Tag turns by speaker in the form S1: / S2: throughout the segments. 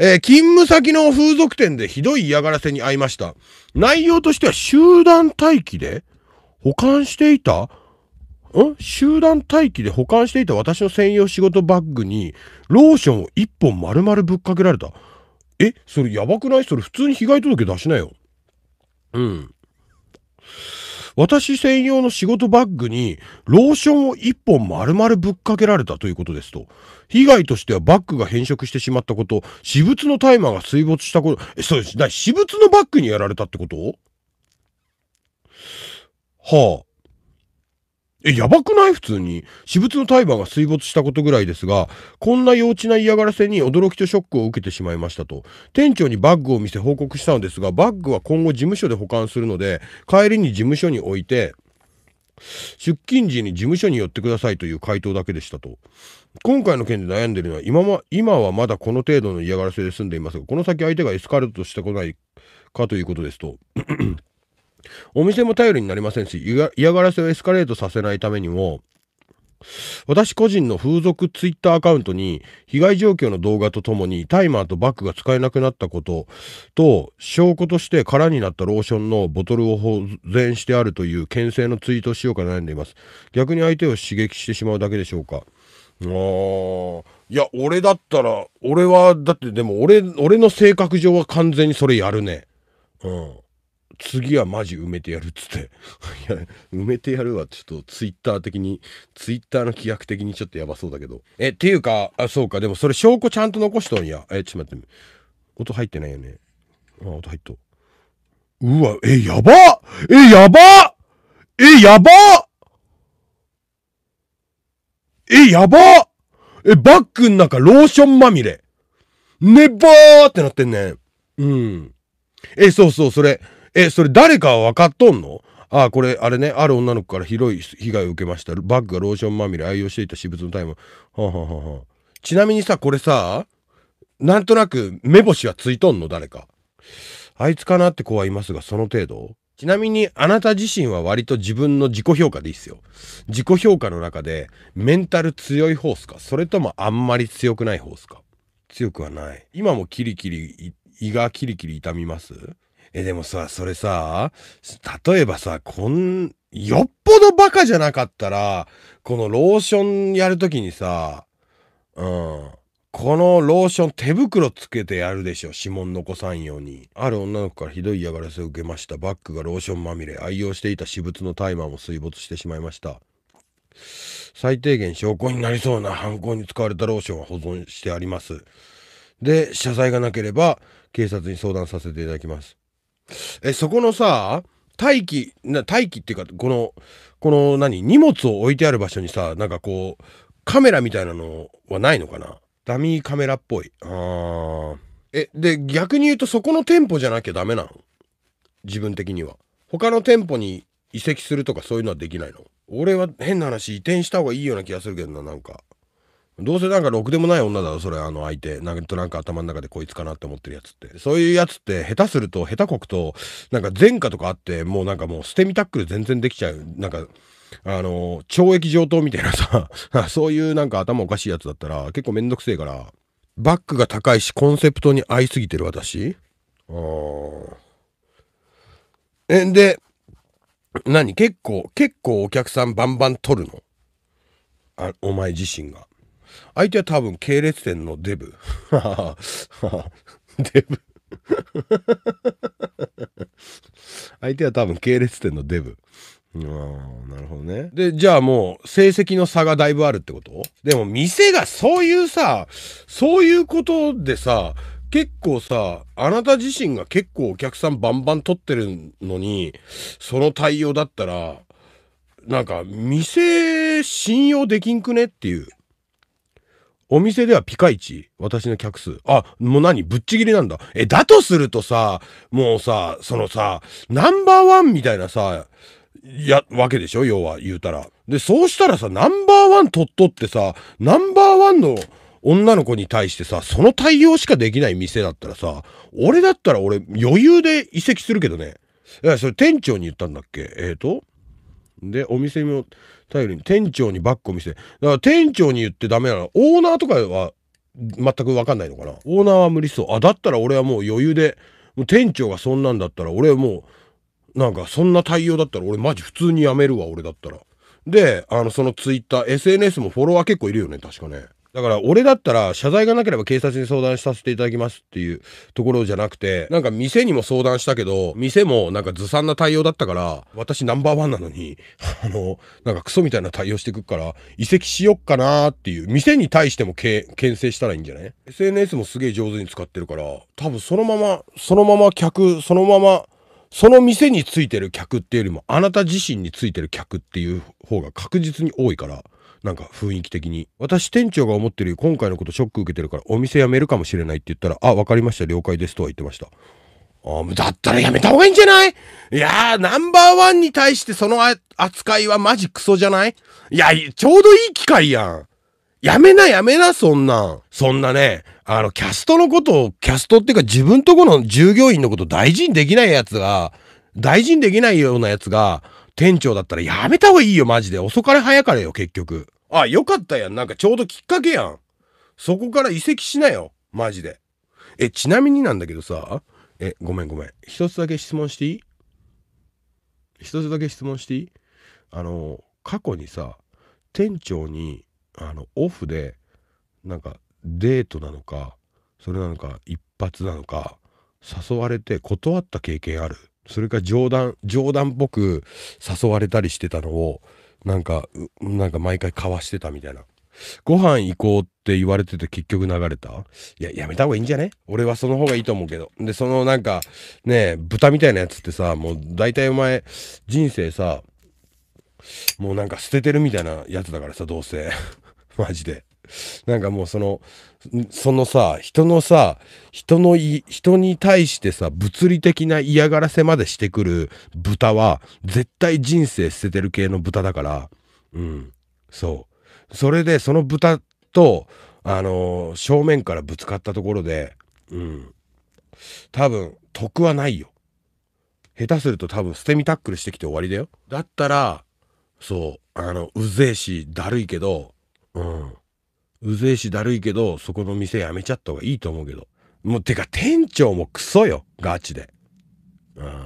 S1: えー、勤務先の風俗店でひどい嫌がらせに遭いました。内容としては集団待機で保管していたん集団待機で保管していた私の専用仕事バッグにローションを1本丸々ぶっかけられた。えそれやばくないそれ普通に被害届出しなよ。うん。私専用の仕事バッグにローションを1本丸々ぶっかけられたということですと。被害としてはバッグが変色してしまったこと、私物のタイマーが水没したこと、え、そうです。私物のバッグにやられたってことはあ。え、やばくない普通に。私物の胎盤が水没したことぐらいですが、こんな幼稚な嫌がらせに驚きとショックを受けてしまいましたと。店長にバッグを見せ報告したのですが、バッグは今後事務所で保管するので、帰りに事務所に置いて、出勤時に事務所に寄ってくださいという回答だけでしたと今回の件で悩んでるのは今は今はまだこの程度の嫌がらせで済んでいますがこの先相手がエスカレートしてこないかということですとお店も頼りになりませんし、嫌がらせをエスカレートさせないためにも、私個人の風俗ツイッターアカウントに被害状況の動画とともにタイマーとバッグが使えなくなったことと証拠として空になったローションのボトルを保全してあるという牽制のツイートをしようか悩んでいます逆に相手を刺激してしまうだけでしょうかあーいや俺だったら俺はだってでも俺俺の性格上は完全にそれやるねうん次はマジ埋めてやるっつって いや埋めてやるはちょっとツイッター的にツイッターの規約的にちょっとやばそうだけどえっていうかあそうかでもそれ証拠ちゃんと残しとんやえちょっと待って音入ってないよねあ音入っとうわえやばえやばえやばえやばえバッグの中ローションまみれねばーってなってんねうんえ、そうそう、それ。え、それ誰かは分かっとんのああ、これ、あれね、ある女の子から広い被害を受けました。バッグがローションまみれ、愛用していた私物のタイム。はあ、はははちなみにさ、これさ、なんとなく目星はついとんの誰か。あいつかなって子はいますが、その程度ちなみに、あなた自身は割と自分の自己評価でいいっすよ。自己評価の中で、メンタル強い方っすかそれともあんまり強くない方っすか強くはない。今もキリキリ、胃がキリキリ痛みますえ、でもさ、それさ、例えばさ、こん、よっぽどバカじゃなかったら、このローションやるときにさ、うん、このローション手袋つけてやるでしょ指紋残さんようにある女の子からひどい嫌がらせを受けましたバッグがローションまみれ愛用していた私物のタイマーも水没してしまいました最低限証拠になりそうな犯行に使われたローションは保存してありますで謝罪がなければ警察に相談させていただきますえ、そこのさ、待機、な待機っていうか、この、この何、荷物を置いてある場所にさ、なんかこう、カメラみたいなのはないのかなダミーカメラっぽい。あえ、で、逆に言うとそこの店舗じゃなきゃダメなの自分的には。他の店舗に移籍するとかそういうのはできないの俺は変な話移転した方がいいような気がするけどな、なんか。どうせなんかろくでもない女だろそれあの相手なんとなか頭の中でこいつかなって思ってるやつってそういうやつって下手すると下手国となんか前科とかあってもうなんかもう捨て身タックル全然できちゃうなんかあの懲役上等みたいなさ そういうなんか頭おかしいやつだったら結構めんどくせえからバックが高いしコンセプトに合いすぎてる私ん。えで何結構結構お客さんバンバン取るのあお前自身が相手は多分系列店のデブ デブ相手は多分系列店のデブあなるほどねでじゃあもう成績の差がだいぶあるってことでも店がそういうさそういうことでさ結構さあなた自身が結構お客さんバンバン取ってるのにその対応だったらなんか店信用できんくねっていうお店ではピカイチ。私の客数。あ、もう何ぶっちぎりなんだ。え、だとするとさ、もうさ、そのさ、ナンバーワンみたいなさ、や、わけでしょ要は言うたら。で、そうしたらさ、ナンバーワン取っとってさ、ナンバーワンの女の子に対してさ、その対応しかできない店だったらさ、俺だったら俺余裕で移籍するけどね。いや、それ店長に言ったんだっけえっ、ー、と、でお店も頼りに店長にバッグを見せだから店長に言ってダメなのオーナーとかは全く分かんないのかなオーナーは無理そうあだったら俺はもう余裕でもう店長がそんなんだったら俺はもうなんかそんな対応だったら俺マジ普通に辞めるわ俺だったらであのそのツイッター SNS もフォロワー結構いるよね確かねだから俺だったら謝罪がなければ警察に相談させていただきますっていうところじゃなくてなんか店にも相談したけど店もなんかずさんな対応だったから私ナンバーワンなのにあのなんかクソみたいな対応してくっから移籍しよっかなーっていう店に対してもけ牽制したらいいんじゃない ?SNS もすげえ上手に使ってるから多分そのままそのまま客そのままその店についてる客っていうよりもあなた自身についてる客っていう方が確実に多いから。なんか雰囲気的に。私店長が思ってるよ今回のことショック受けてるからお店辞めるかもしれないって言ったら、あ、わかりました、了解ですとは言ってました。あだったらやめた方がいいんじゃないいやー、ナンバーワンに対してその扱いはマジクソじゃないいや、ちょうどいい機会やん。やめなやめな、そんなん。そんなね、あの、キャストのことを、キャストっていうか自分とこの従業員のこと大事にできないやつが、大事にできないようなやつが、店長だったらやめた方がいいよ、マジで。遅かれ早かれよ、結局。あ、よかったやん。なんかちょうどきっかけやん。そこから移籍しなよ、マジで。え、ちなみになんだけどさ、え、ごめんごめん。一つだけ質問していい一つだけ質問していいあの、過去にさ、店長に、あの、オフで、なんか、デートなのか、それなのか、一発なのか、誘われて断った経験あるそれか冗談冗談っぽく誘われたりしてたのをなんかなんか毎回かわしてたみたいな。ご飯行こうって言われてて結局流れたいや、やめた方がいいんじゃね俺はその方がいいと思うけど。で、そのなんか、ね豚みたいなやつってさ、もう大体お前、人生さ、もうなんか捨ててるみたいなやつだからさ、どうせ。マジで。なんかもうそのそのさ人のさ人のい人に対してさ物理的な嫌がらせまでしてくる豚は絶対人生捨ててる系の豚だからうんそうそれでその豚とあのー、正面からぶつかったところでうん多分得はないよ下手すると多分捨て身タックルしてきて終わりだよだったらそうあのうぜえしだるいけどうんうぜえしだるいけど、そこの店やめちゃった方がいいと思うけど。もう、てか店長もクソよ。ガチで。うん。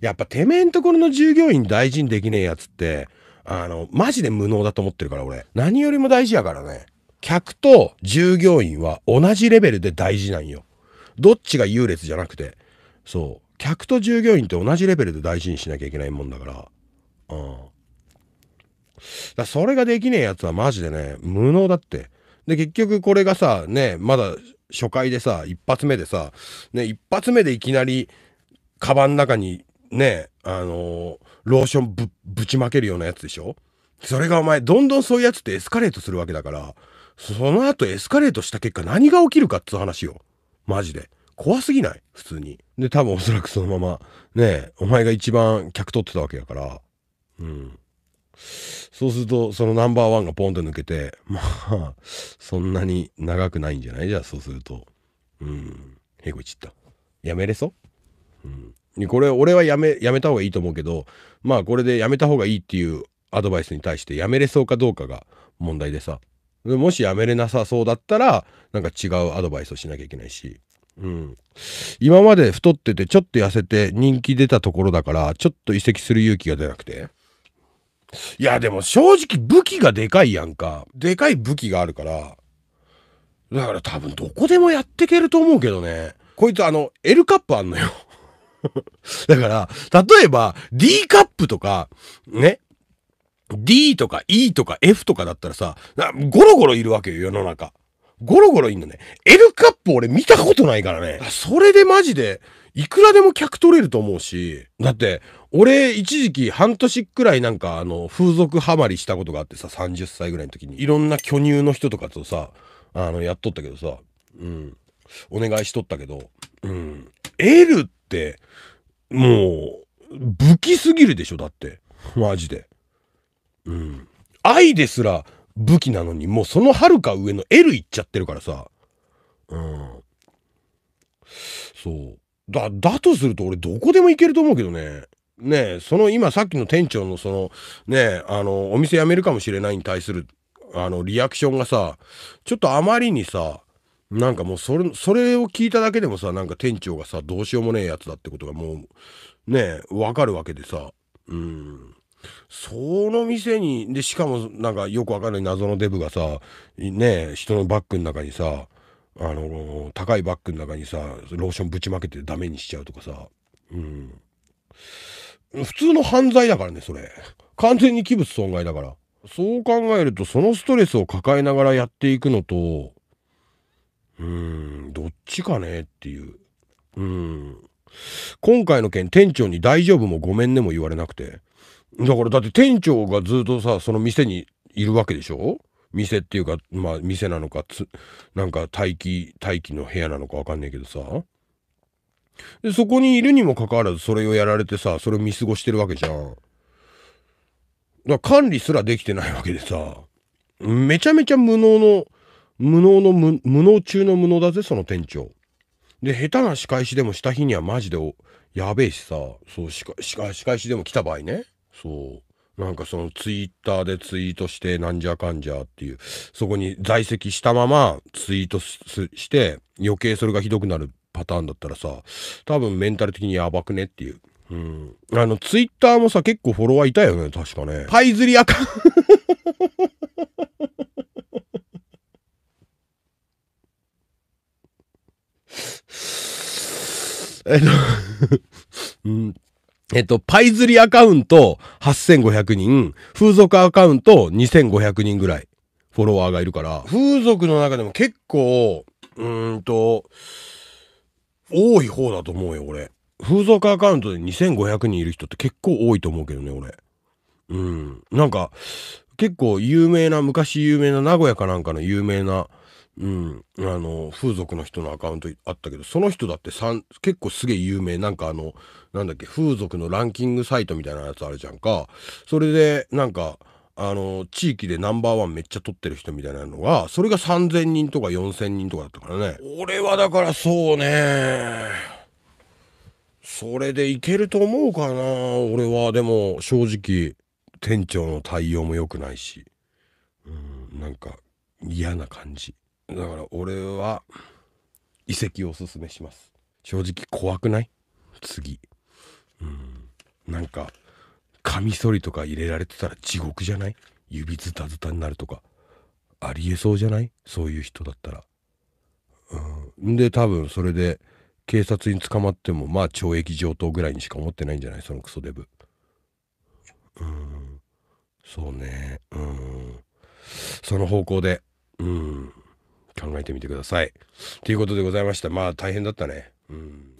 S1: やっぱてめえんところの従業員大事にできねえやつって、あの、マジで無能だと思ってるから俺。何よりも大事やからね。客と従業員は同じレベルで大事なんよ。どっちが優劣じゃなくて。そう。客と従業員って同じレベルで大事にしなきゃいけないもんだから。だそれができねえやつはマジでね、無能だって。で、結局これがさ、ね、まだ初回でさ、一発目でさ、ね、一発目でいきなり、カバンの中に、ね、あのー、ローションぶ、ぶちまけるようなやつでしょそれがお前、どんどんそういうやつってエスカレートするわけだから、その後エスカレートした結果何が起きるかっつう話よ。マジで。怖すぎない普通に。で、多分おそらくそのまま、ねえ、お前が一番客取ってたわけやから、うん。そうすると、そのナンバーワンがポンと抜けて、まあ、そんなに長くないんじゃないじゃあ、そうすると。うん。へこいちった。やめれそううん。これ、俺はやめ、やめた方がいいと思うけど、まあ、これでやめた方がいいっていうアドバイスに対してやめれそうかどうかが問題でさ。もしやめれなさそうだったら、なんか違うアドバイスをしなきゃいけないし。うん。今まで太ってて、ちょっと痩せて人気出たところだから、ちょっと移籍する勇気が出なくて。いや、でも正直武器がでかいやんか。でかい武器があるから。だから多分どこでもやっていけると思うけどね。こいつあの、L カップあんのよ だから、例えば D カップとか、ね。D とか E とか F とかだったらさ、ゴロゴロいるわけよ、世の中。ゴロゴロいんのね。L カップ俺見たことないからね。それでマジで、いくらでも客取れると思うし。だって、俺、一時期半年くらいなんか、あの、風俗ハマりしたことがあってさ、30歳ぐらいの時に、いろんな巨乳の人とかとさ、あの、やっとったけどさ、うん、お願いしとったけど、うん、L って、もう、武器すぎるでしょ、だって。マジで。うん。愛ですら武器なのに、もうそのはるか上の L いっちゃってるからさ、うん。そう。だ、だとすると俺どこでも行けると思うけどね。ねその今さっきの店長のそのねあのお店辞めるかもしれないに対するあのリアクションがさちょっとあまりにさなんかもうそれそれを聞いただけでもさなんか店長がさどうしようもねえやつだってことがもうねわかるわけでさうんその店にでしかもなんかよくわかんない謎のデブがさね人のバッグの中にさあの高いバッグの中にさローションぶちまけてダメにしちゃうとかさうん。普通の犯罪だからね、それ。完全に器物損害だから。そう考えると、そのストレスを抱えながらやっていくのと、うーん、どっちかねっていう。うん。今回の件、店長に大丈夫もごめんねも言われなくて。だから、だって店長がずっとさ、その店にいるわけでしょ店っていうか、まあ、店なのか、つ、なんか待機、待機の部屋なのかわかんないけどさ。で、そこにいるにもかかわらずそれをやられてさ、それを見過ごしてるわけじゃん。だから管理すらできてないわけでさ、めちゃめちゃ無能の、無能の無、無能中の無能だぜ、その店長。で、下手な仕返しでもした日にはマジでやべえしさ、そう、仕返しでも来た場合ね。そう。なんかそのツイッターでツイートしてなんじゃかんじゃっていう、そこに在籍したままツイートして余計それがひどくなるパターンだったらさ多分メンタル的にやばくねっていう。うん、あのツイッターもさ結構フォロワーいたよね確かねパイズリアカ えっとうん、えっと、パイズリアカウント8500人、風俗アカウント2500人ぐらい、フォロワーがいるから、風俗の中でも結構、うんと、多い方だと思うよ俺風俗アカウントで2500人いる人って結構多いと思うけどね俺うんなんか結構有名な昔有名な名古屋かなんかの有名なうん、あの風俗の人のアカウントあったけどその人だって結構すげえ有名なんかあのなんだっけ風俗のランキングサイトみたいなやつあるじゃんかそれでなんかあの、地域でナンバーワンめっちゃ取ってる人みたいなのが、それが3000人とか4000人とかだったからね。俺はだからそうね。それでいけると思うかな。俺はでも正直、店長の対応も良くないし。うん、なんか嫌な感じ。だから俺は、遺跡をおすすめします。正直怖くない次。うん。なんか、カミソリとか入れられてたら地獄じゃない指ズタズタになるとかありえそうじゃないそういう人だったら。うん、で多分それで警察に捕まってもまあ懲役上等ぐらいにしか思ってないんじゃないそのクソデブ。うんそうねうんその方向でうん考えてみてください。ということでございましたまあ大変だったね。うん